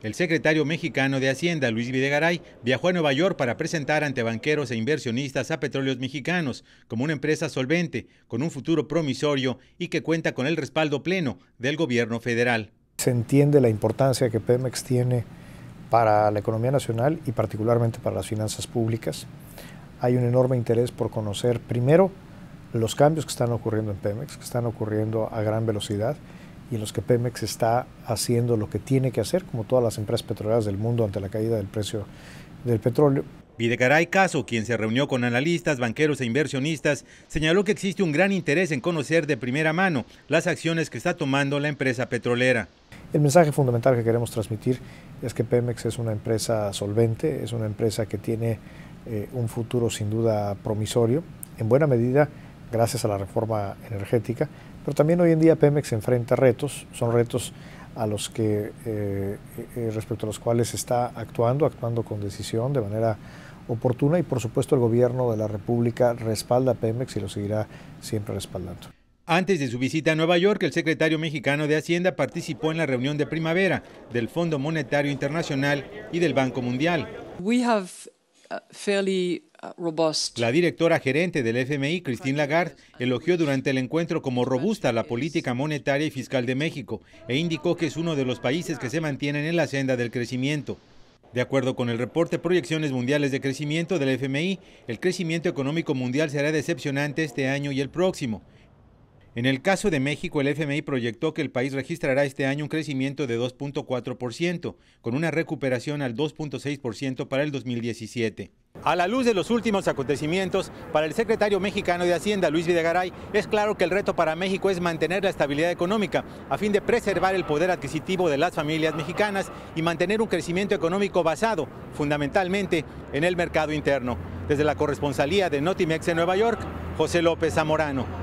El secretario mexicano de Hacienda, Luis Videgaray, viajó a Nueva York para presentar ante banqueros e inversionistas a Petróleos Mexicanos como una empresa solvente, con un futuro promisorio y que cuenta con el respaldo pleno del gobierno federal. Se entiende la importancia que Pemex tiene para la economía nacional y particularmente para las finanzas públicas. Hay un enorme interés por conocer primero los cambios que están ocurriendo en Pemex, que están ocurriendo a gran velocidad y en los que Pemex está haciendo lo que tiene que hacer, como todas las empresas petroleras del mundo ante la caída del precio del petróleo. Videgaray Caso, quien se reunió con analistas, banqueros e inversionistas, señaló que existe un gran interés en conocer de primera mano las acciones que está tomando la empresa petrolera. El mensaje fundamental que queremos transmitir es que Pemex es una empresa solvente, es una empresa que tiene eh, un futuro sin duda promisorio. En buena medida, gracias a la reforma energética, pero también hoy en día Pemex enfrenta retos, son retos a los que, eh, eh, respecto a los cuales está actuando, actuando con decisión de manera oportuna y por supuesto el gobierno de la República respalda a Pemex y lo seguirá siempre respaldando. Antes de su visita a Nueva York, el secretario mexicano de Hacienda participó en la reunión de primavera del Fondo Monetario Internacional y del Banco Mundial. Uh, la directora gerente del FMI, Christine Lagarde, elogió durante el encuentro como robusta la política monetaria y fiscal de México e indicó que es uno de los países que se mantienen en la senda del crecimiento. De acuerdo con el reporte Proyecciones Mundiales de Crecimiento del FMI, el crecimiento económico mundial será decepcionante este año y el próximo. En el caso de México, el FMI proyectó que el país registrará este año un crecimiento de 2.4%, con una recuperación al 2.6% para el 2017. A la luz de los últimos acontecimientos, para el secretario mexicano de Hacienda, Luis Videgaray, es claro que el reto para México es mantener la estabilidad económica, a fin de preservar el poder adquisitivo de las familias mexicanas y mantener un crecimiento económico basado, fundamentalmente, en el mercado interno. Desde la corresponsalía de Notimex en Nueva York, José López Zamorano.